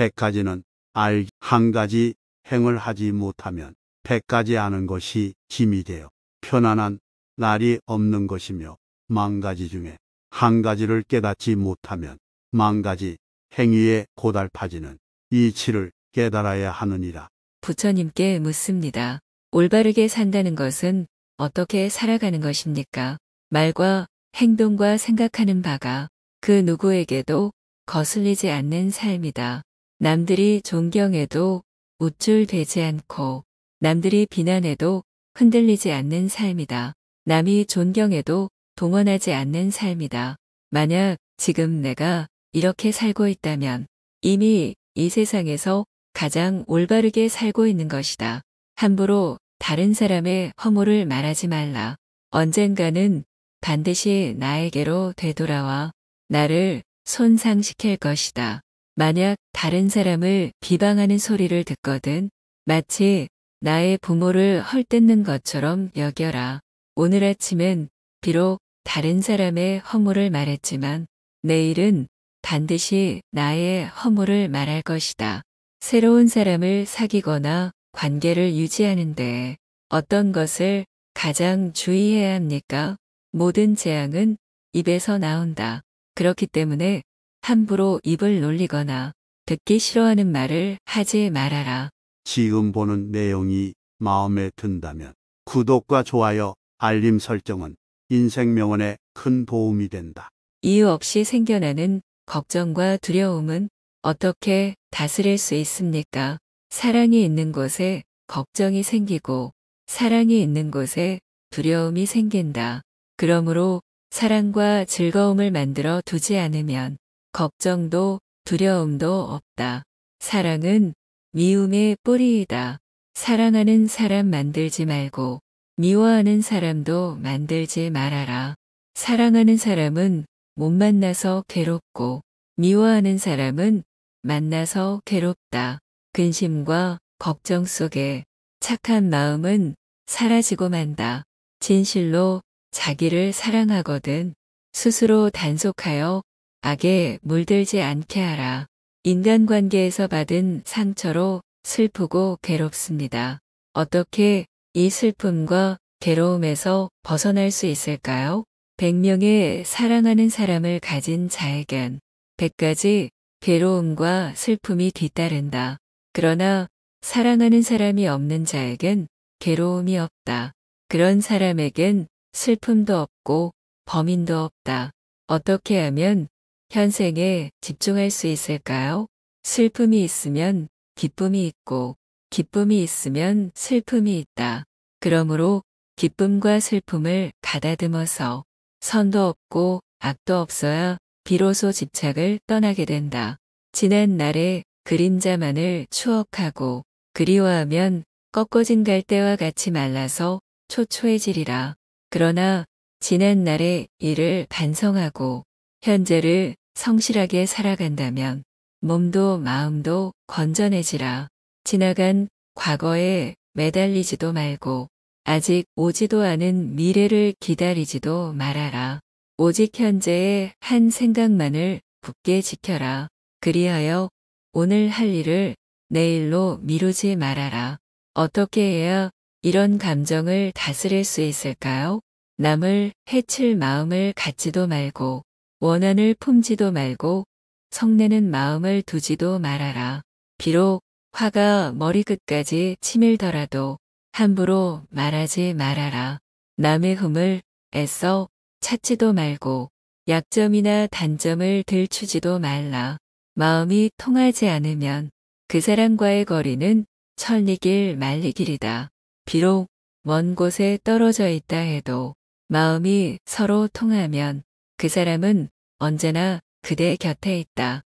1 0 0가지는 알, 한 가지 행을 하지 못하면 1 0 0가지 아는 것이 짐이 되어 편안한 날이 없는 것이며 만가지 중에 한 가지를 깨닫지 못하면 만가지 행위에 고달파지는 이치를 깨달아야 하느니라. 부처님께 묻습니다. 올바르게 산다는 것은 어떻게 살아가는 것입니까? 말과 행동과 생각하는 바가 그 누구에게도 거슬리지 않는 삶이다. 남들이 존경해도 우쭐대지 않고 남들이 비난해도 흔들리지 않는 삶이다. 남이 존경해도 동원하지 않는 삶이다. 만약 지금 내가 이렇게 살고 있다면 이미 이 세상에서 가장 올바르게 살고 있는 것이다. 함부로 다른 사람의 허물을 말하지 말라. 언젠가는 반드시 나에게로 되돌아와 나를 손상시킬 것이다. 만약 다른 사람을 비방하는 소리를 듣거든 마치 나의 부모를 헐뜯는 것처럼 여겨라. 오늘 아침은 비록 다른 사람의 허물을 말했지만 내일은 반드시 나의 허물을 말할 것이다. 새로운 사람을 사귀거나 관계를 유지하는데 어떤 것을 가장 주의해야 합니까? 모든 재앙은 입에서 나온다. 그렇기 때문에 함부로 입을 놀리거나 듣기 싫어하는 말을 하지 말아라. 지금 보는 내용이 마음에 든다면 구독과 좋아요, 알림 설정은 인생명원에 큰 도움이 된다. 이유 없이 생겨나는 걱정과 두려움은 어떻게 다스릴 수 있습니까? 사랑이 있는 곳에 걱정이 생기고 사랑이 있는 곳에 두려움이 생긴다. 그러므로 사랑과 즐거움을 만들어 두지 않으면 걱정도 두려움도 없다. 사랑은 미움의 뿌리이다. 사랑하는 사람 만들지 말고 미워하는 사람도 만들지 말아라. 사랑하는 사람은 못 만나서 괴롭고 미워하는 사람은 만나서 괴롭다. 근심과 걱정 속에 착한 마음은 사라지고 만다. 진실로 자기를 사랑하거든 스스로 단속하여 악에 물들지 않게 하라. 인간관계에서 받은 상처로 슬프고 괴롭습니다. 어떻게 이 슬픔과 괴로움에서 벗어날 수 있을까요? 100명의 사랑하는 사람을 가진 자에겐 100가지 괴로움과 슬픔이 뒤따른다. 그러나 사랑하는 사람이 없는 자에겐 괴로움이 없다. 그런 사람에겐 슬픔도 없고 범인도 없다. 어떻게 하면 현생에 집중할 수 있을까요? 슬픔이 있으면 기쁨이 있고, 기쁨이 있으면 슬픔이 있다. 그러므로 기쁨과 슬픔을 가다듬어서 선도 없고 악도 없어야 비로소 집착을 떠나게 된다. 지난 날의 그림자만을 추억하고 그리워하면 꺾어진 갈대와 같이 말라서 초초해지리라. 그러나 지난 날의 일을 반성하고 현재를 성실하게 살아간다면 몸도 마음도 건전해지라 지나간 과거에 매달리지도 말고 아직 오지도 않은 미래를 기다리지도 말아라. 오직 현재의 한 생각만을 굳게 지켜라. 그리하여 오늘 할 일을 내일로 미루지 말아라. 어떻게 해야 이런 감정을 다스릴 수 있을까요? 남을 해칠 마음을 갖지도 말고 원한을 품지도 말고 성내는 마음을 두지도 말아라. 비록 화가 머리끝까지 치밀더라도 함부로 말하지 말아라. 남의 흠을 애써 찾지도 말고 약점이나 단점을 들추지도 말라. 마음이 통하지 않으면 그 사람과의 거리는 천리길 말리길이다. 비록 먼 곳에 떨어져 있다 해도 마음이 서로 통하면 그 사람은 언제나 그대 곁에 있다.